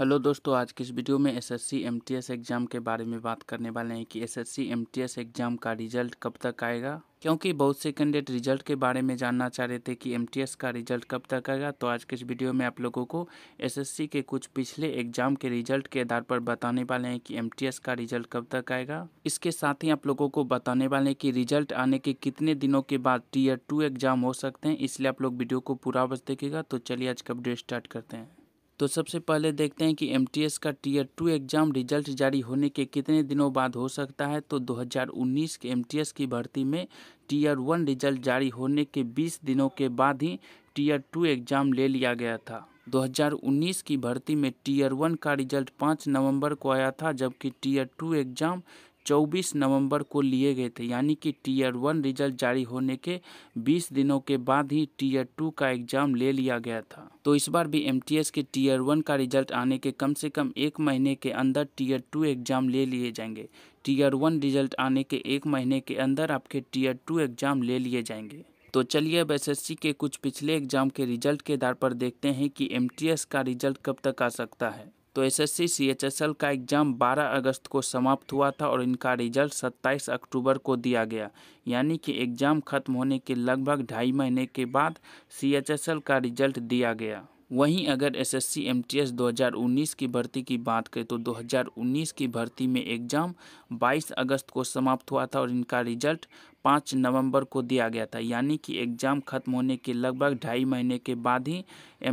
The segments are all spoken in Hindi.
हेलो दोस्तों आज के इस वीडियो में एसएससी एमटीएस एग्ज़ाम के बारे में बात करने वाले हैं कि एसएससी एमटीएस एग्ज़ाम का रिजल्ट कब तक आएगा क्योंकि बहुत से कैंडिडेट रिजल्ट के बारे में जानना चाह रहे थे कि एमटीएस का रिजल्ट कब तक आएगा तो आज के इस वीडियो में आप लोगों को एसएससी के कुछ पिछले एग्जाम के रिजल्ट के आधार पर बताने वाले हैं कि एमटीएस का रिजल्ट कब तक आएगा इसके साथ ही आप लोगों को बताने वाले हैं कि रिजल्ट आने के कितने दिनों के बाद टीयर टू एग्जाम हो सकते हैं इसलिए आप लोग वीडियो को पूरा बस देखेगा तो चलिए आज का अपडेट स्टार्ट करते हैं तो सबसे पहले देखते हैं कि एम का टीयर टू एग्ज़ाम रिजल्ट जारी होने के कितने दिनों बाद हो सकता है तो 2019 के एम की भर्ती में टीयर वन रिजल्ट जारी होने के 20 दिनों के बाद ही टीयर टू एग्ज़ाम ले लिया गया था 2019 की भर्ती में टीयर वन का रिजल्ट 5 नवंबर को आया था जबकि टीयर टू एग्ज़ाम 24 नवंबर को लिए गए थे यानी कि टीयर वन रिजल्ट जारी होने के 20 दिनों के बाद ही टीयर टू का एग्जाम ले लिया गया था तो इस बार भी एम के टीयर वन का रिजल्ट आने के कम से कम एक महीने के अंदर टीयर टू एग्जाम ले लिए जाएंगे टीयर वन रिजल्ट आने के एक महीने के अंदर आपके टीयर टू एग्जाम ले लिए जाएंगे तो चलिए अब एस के कुछ पिछले एग्जाम के रिजल्ट के आधार पर देखते हैं कि एम का रिजल्ट कब तक आ सकता है तो एसएससी सीएचएसएल का एग्ज़ाम 12 अगस्त को समाप्त हुआ था और इनका रिजल्ट 27 अक्टूबर को दिया गया यानी कि एग्ज़ाम खत्म होने के लगभग ढाई महीने के बाद सीएचएसएल का रिजल्ट दिया गया वहीं अगर एसएससी एमटीएस 2019 की भर्ती की बात करें तो 2019 की भर्ती में एग्ज़ाम 22 अगस्त को समाप्त हुआ था और इनका रिजल्ट 5 नवंबर को दिया गया था यानी कि एग्ज़ाम ख़त्म होने के लगभग ढाई महीने के बाद ही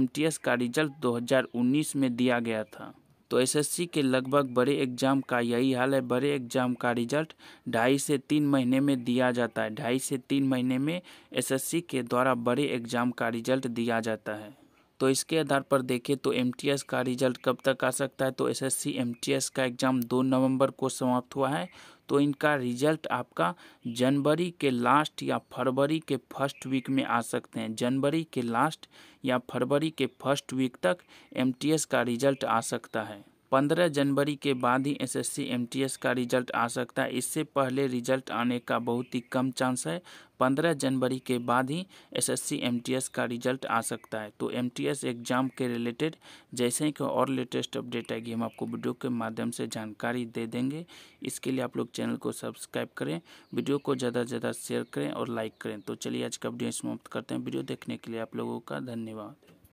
एमटीएस का रिजल्ट 2019 में दिया गया था तो एसएससी के लगभग बड़े एग्ज़ाम का यही हाल है बड़े एग्ज़ाम का रिजल्ट ढाई से तीन महीने में दिया जाता है ढाई से तीन महीने में एसएससी के द्वारा बड़े एग्ज़ाम का रिजल्ट दिया जाता है तो इसके आधार पर देखें तो एम का रिजल्ट कब तक आ सकता है तो एस एस का एग्ज़ाम दो नवंबर को समाप्त हुआ है तो इनका रिजल्ट आपका जनवरी के लास्ट या फरवरी के फर्स्ट वीक में आ सकते हैं जनवरी के लास्ट या फरवरी के फर्स्ट वीक तक एम का रिजल्ट आ सकता है पंद्रह जनवरी के बाद ही एसएससी एमटीएस का रिजल्ट आ सकता है इससे पहले रिजल्ट आने का बहुत ही कम चांस है पंद्रह जनवरी के बाद ही एसएससी एमटीएस का रिजल्ट आ सकता है तो एमटीएस एग्ज़ाम के रिलेटेड जैसे ही और लेटेस्ट अपडेट आएगी हम आपको वीडियो के माध्यम से जानकारी दे देंगे इसके लिए आप लोग चैनल को सब्सक्राइब करें वीडियो को ज़्यादा से ज़्यादा शेयर करें और लाइक करें तो चलिए आज का वीडियो समाप्त करते हैं वीडियो देखने के लिए आप लोगों का धन्यवाद